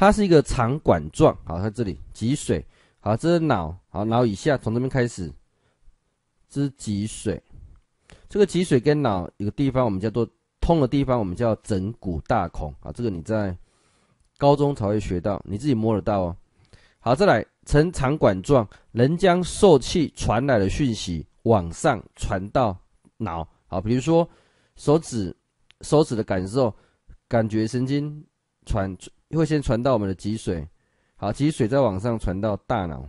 它是一个长管状，好，它这里脊髓，好，这是脑，好，脑以下从这边开始，这是脊髓，这个脊髓跟脑一个地方，我们叫做通的地方，我们叫枕骨大孔啊，这个你在高中才会学到，你自己摸得到哦。好，再来呈长管状，能将受气传来的讯息往上传到脑，好，比如说手指，手指的感受，感觉神经传。会先传到我们的脊髓，好，脊髓再往上传到大脑。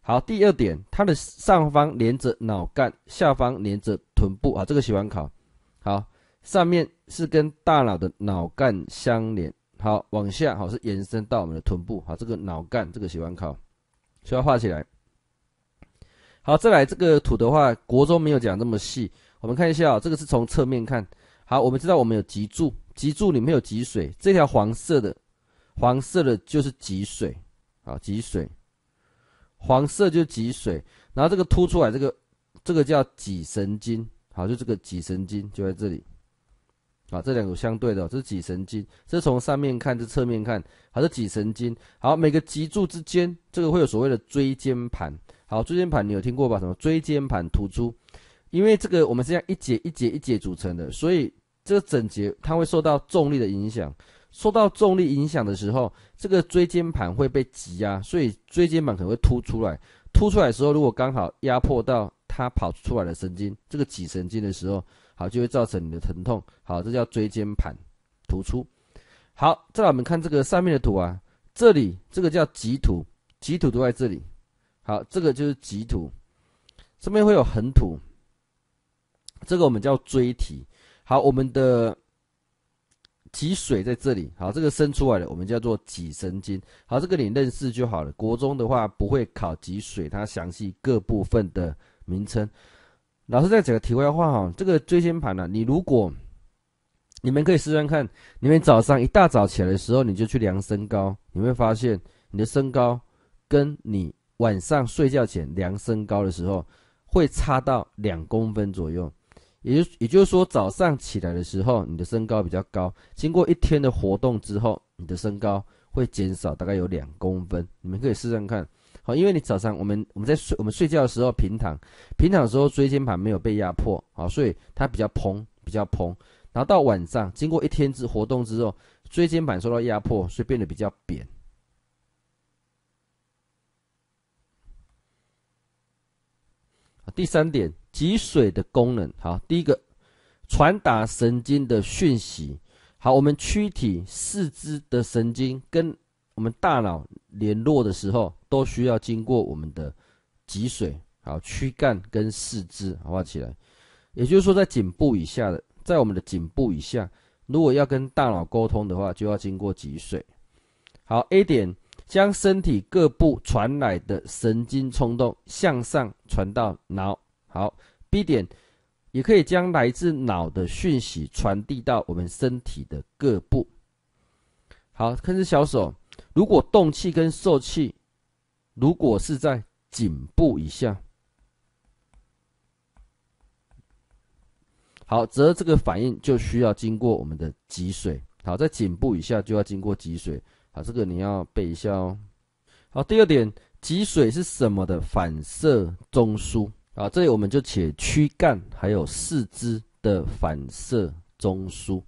好，第二点，它的上方连着脑干，下方连着臀部啊，这个喜欢考。好，上面是跟大脑的脑干相连，好，往下好是延伸到我们的臀部好，这个脑干这个喜欢考，需要画起来。好，再来这个土的话，国中没有讲这么细，我们看一下啊，这个是从侧面看，好，我们知道我们有脊柱，脊柱里面有脊髓，这条黄色的。黄色的就是脊髓，好，脊髓，黄色就脊髓，然后这个凸出来，这个这个叫脊神经，好，就这个脊神经就在这里，好，这两个相对的，这是脊神经，这是从上面看，这侧面看，还是脊神经，好，每个脊柱之间，这个会有所谓的椎间盘，好，椎间盘你有听过吧？什么椎间盘突出？因为这个我们是一节一节一节组成的，所以这个整节它会受到重力的影响。受到重力影响的时候，这个椎间盘会被挤压，所以椎间盘可能会凸出来。凸出来的时候，如果刚好压迫到它跑出来的神经，这个脊神经的时候，好就会造成你的疼痛。好，这叫椎间盘突出。好，再来我们看这个上面的图啊，这里这个叫棘突，棘突都在这里。好，这个就是棘突，上面会有横突。这个我们叫椎体。好，我们的。脊髓在这里，好，这个伸出来的我们叫做脊神经，好，这个你认识就好了。国中的话不会考脊髓，它详细各部分的名称。老师再讲个题外话哈，这个椎间盘呢，你如果你们可以试试看，你们早上一大早起来的时候你就去量身高，你会发现你的身高跟你晚上睡觉前量身高的时候会差到两公分左右。也就也就是说，早上起来的时候，你的身高比较高。经过一天的活动之后，你的身高会减少大概有两公分。你们可以试看看。好，因为你早上我们我们在睡我们睡觉的时候平躺，平躺的时候椎间盘没有被压迫，好，所以它比较蓬比较蓬。然后到晚上，经过一天之活动之后，椎间盘受到压迫，所以变得比较扁。第三点。脊髓的功能，好，第一个，传达神经的讯息。好，我们躯体四肢的神经跟我们大脑联络的时候，都需要经过我们的脊髓。好，躯干跟四肢画起来，也就是说，在颈部以下的，在我们的颈部以下，如果要跟大脑沟通的话，就要经过脊髓。好，A 点将身体各部传来的神经冲动向上传到脑。好，B 点也可以将来自脑的讯息传递到我们身体的各部。好，看这小手，如果动气跟受气，如果是在颈部以下，好，则这个反应就需要经过我们的脊髓。好，在颈部以下就要经过脊髓。好，这个你要背一下哦。好，第二点，脊髓是什么的反射中枢？啊，这里我们就写躯干还有四肢的反射中枢。